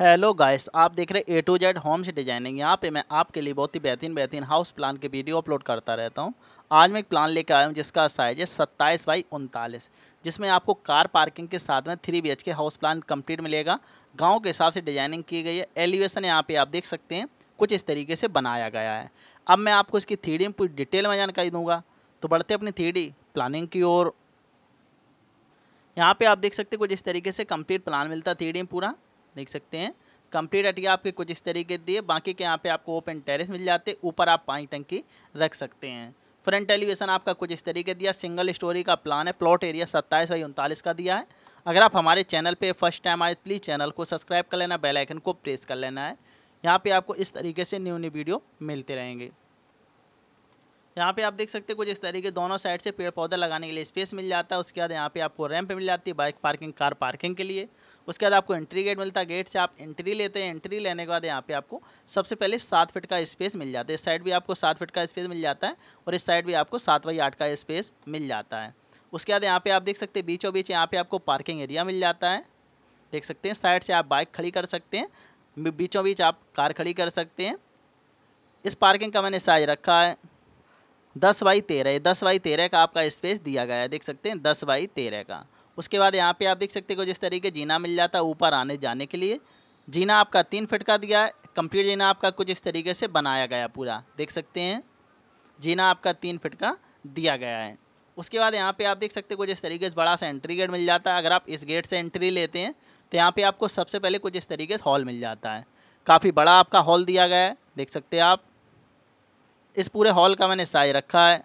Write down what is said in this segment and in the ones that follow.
hello guys आप देख रहे A to Z homes designing यहाँ पे मैं आपके लिए बहुत ही बेहतरीन बेहतरीन हाउस प्लान के वीडियो अपलोड करता रहता हूँ आज मैं एक प्लान लेकर आया हूँ जिसका साइज है सत्ताईस बाई उनतालीस जिसमें आपको कार पार्किंग के साथ में three B K house plan complete मिलेगा गाँव के हिसाब से डिजाइनिंग की गई है एलिवेशन यहाँ पर आप देख सकते हैं कुछ इस तरीके से बनाया गया है अब मैं आपको इसकी थ्री डी में पूरी डिटेल में जानकारी दूंगा तो बढ़ते अपनी थ्री प्लानिंग की ओर यहाँ पर आप देख सकते हैं कुछ इस तरीके से कंप्लीट प्लान मिलता है थ्री पूरा देख सकते हैं कंप्लीट अटिया आपके कुछ इस तरीके दिए बाकी के यहाँ पे आपको ओपन टेरेस मिल जाते ऊपर आप पानी टंकी रख सकते हैं फ्रंट एलिवेशन आपका कुछ इस तरीके दिया सिंगल स्टोरी का प्लान है प्लॉट एरिया सत्ताईस बाई उनतालीस का दिया है अगर आप हमारे चैनल पे फर्स्ट टाइम आए प्लीज़ चैनल को सब्सक्राइब कर लेना बेलाइकन को प्रेस कर लेना है यहाँ पर आपको इस तरीके से न्यू न्यू वीडियो मिलते रहेंगे यहाँ पे आप देख सकते हैं कुछ इस तरीके दोनों साइड से पेड़ पौधा लगाने के लिए स्पेस मिल जाता है उसके बाद यहाँ पे आपको रैंप मिल जाती है बाइक पार्किंग कार पार्किंग के लिए उसके बाद आपको एंट्री गेट मिलता है गेट से आप एंट्री लेते हैं एंट्री लेने के बाद यहाँ पे आपको सबसे पहले सात फिट का स्पेस मिल जाता है इस साइड भी आपको सात फिट का स्पेस मिल जाता है और इस साइड भी आपको सात बाई आठ का स्पेस मिल जाता है उसके बाद यहाँ पर आप देख सकते हैं बीचों बीच यहाँ पर आपको पार्किंग एरिया मिल जाता है देख सकते हैं साइड से आप बाइक खड़ी कर सकते हैं बीचों बीच आप कार खड़ी कर सकते हैं इस पार्किंग का मैंने साइज रखा है दस बाई तेरह दस बाई तेरह का आपका स्पेस दिया गया है देख सकते हैं दस बाई तेरह का उसके बाद यहाँ पे आप देख सकते हो जिस तरीके जीना मिल जाता है ऊपर आने जाने के लिए जीना आपका तीन फिट का दिया है कंप्लीट जीना आपका कुछ इस तरीके से बनाया गया पूरा देख सकते हैं जीना आपका तीन फिट का दिया गया है उसके बाद यहाँ पे आप देख सकते हो कुछ तरीके से बड़ा सा एंट्री गेट मिल जाता है अगर आप इस गेट से एंट्री लेते हैं तो यहाँ पर आपको सबसे पहले कुछ इस तरीके से हॉल मिल जाता है काफ़ी बड़ा आपका हॉल दिया गया है देख सकते हैं आप इस पूरे हॉल का मैंने साइज रखा है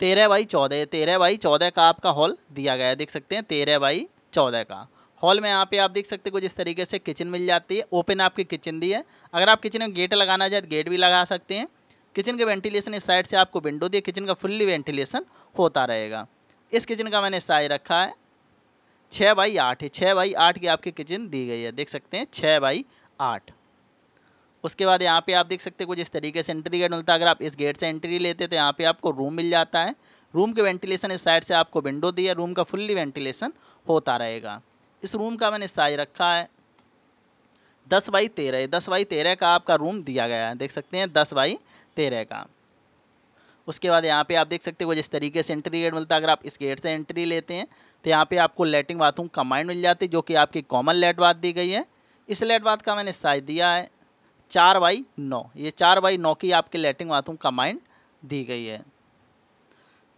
तेरह बाई चौदह तेरह बाई चौदह का आपका हॉल दिया गया है देख सकते हैं तेरह बाई चौदह का हॉल में यहाँ पे आप देख सकते हैं कुछ इस तरीके से किचन मिल जाती है ओपन आपकी किचन दी है अगर आप किचन में गेट लगाना चाहे तो गेट भी लगा सकते हैं किचन के वेंटिलेशन इस साइड से आपको विंडो दिए किचन का फुल्ली वेंटिलेशन होता रहेगा इस किचन का मैंने साइज रखा है छः बाई आठ है छः बाई आठ की आपकी किचन दी गई है देख सकते हैं छः बाई आठ उसके बाद यहाँ पे आप देख सकते हैं कुछ इस तरीके से एंट्री गेट मिलता है अगर आप इस गेट से एंट्री लेते तो यहाँ पे आपको रूम मिल जाता है रूम के वेंटिलेशन इस साइड से आपको विंडो दी है रूम का फुल्ली वेंटिलेशन होता रहेगा इस रूम का मैंने साइज रखा है दस बाई तेरह दस बाई तेरह का आपका रूम दिया गया है देख सकते हैं दस बाई तेरह का उसके बाद यहाँ पे आप देख सकते हो जिस तरीके से एंट्री गेट मिलता है अगर आप इस गेट से एंट्री लेते हैं तो यहाँ पे आपको लेटिंग बाथरूम कम्बाइंड मिल जाती है जो कि आपकी कॉमन लेट बाथ दी गई है इस लेट बाथ का मैंने साइज दिया है चार बाई नौ ये चार बाई नौ की आपके लेटरिन बाथरूम कंबाइंड दी गई है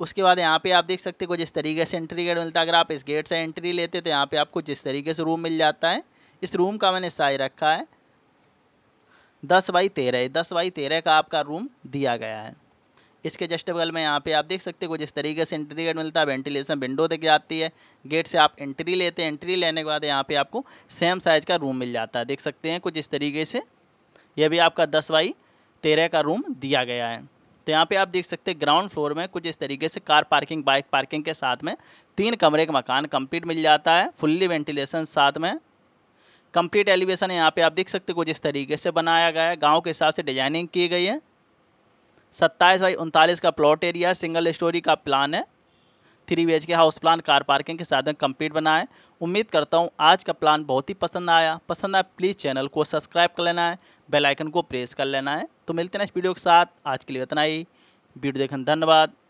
उसके बाद यहाँ पे आप देख सकते हो जिस तरीके से एंट्री गेट मिलता है अगर आप इस गेट से एंट्री लेते तो यहाँ पे आपको जिस तरीके से रूम मिल जाता है इस रूम का मैंने साइज रखा है दस बाई तेरह दस बाई तेरह का आपका रूम दिया गया है इसके जस्ट बगल में यहाँ पे आप देख सकते हो जिस तरीके से एंट्री गेट मिलता है वेंटिलेशन विंडो दिख जाती है गेट से आप एंट्री लेते हैं एंट्री लेने के बाद यहाँ पे आपको सेम साइज़ का रूम मिल जाता है देख सकते हैं कुछ इस तरीके से यह भी आपका दस बाई तेरह का रूम दिया गया है तो यहाँ पे आप देख सकते हैं ग्राउंड फ्लोर में कुछ इस तरीके से कार पार्किंग बाइक पार्किंग के साथ में तीन कमरे का मकान कंप्लीट मिल जाता है फुल्ली वेंटिलेशन साथ में कंप्लीट एलिवेशन यहाँ पे आप देख सकते हैं कुछ इस तरीके से बनाया गया है गाँव के हिसाब से डिजाइनिंग की गई है सत्ताईस बाई उनतालीस का प्लॉट एरिया सिंगल स्टोरी का प्लान है three B K house plan car parking के साधन कंप्लीट बनाए उम्मीद करता हूँ आज का प्लान बहुत ही पसंद आया पसंद आया प्लीज़ चैनल को सब्सक्राइब कर लेना है बेलाइकन को प्रेस कर लेना है तो मिलते हैं इस वीडियो के साथ आज के लिए इतना ही वीडियो देखने धन्यवाद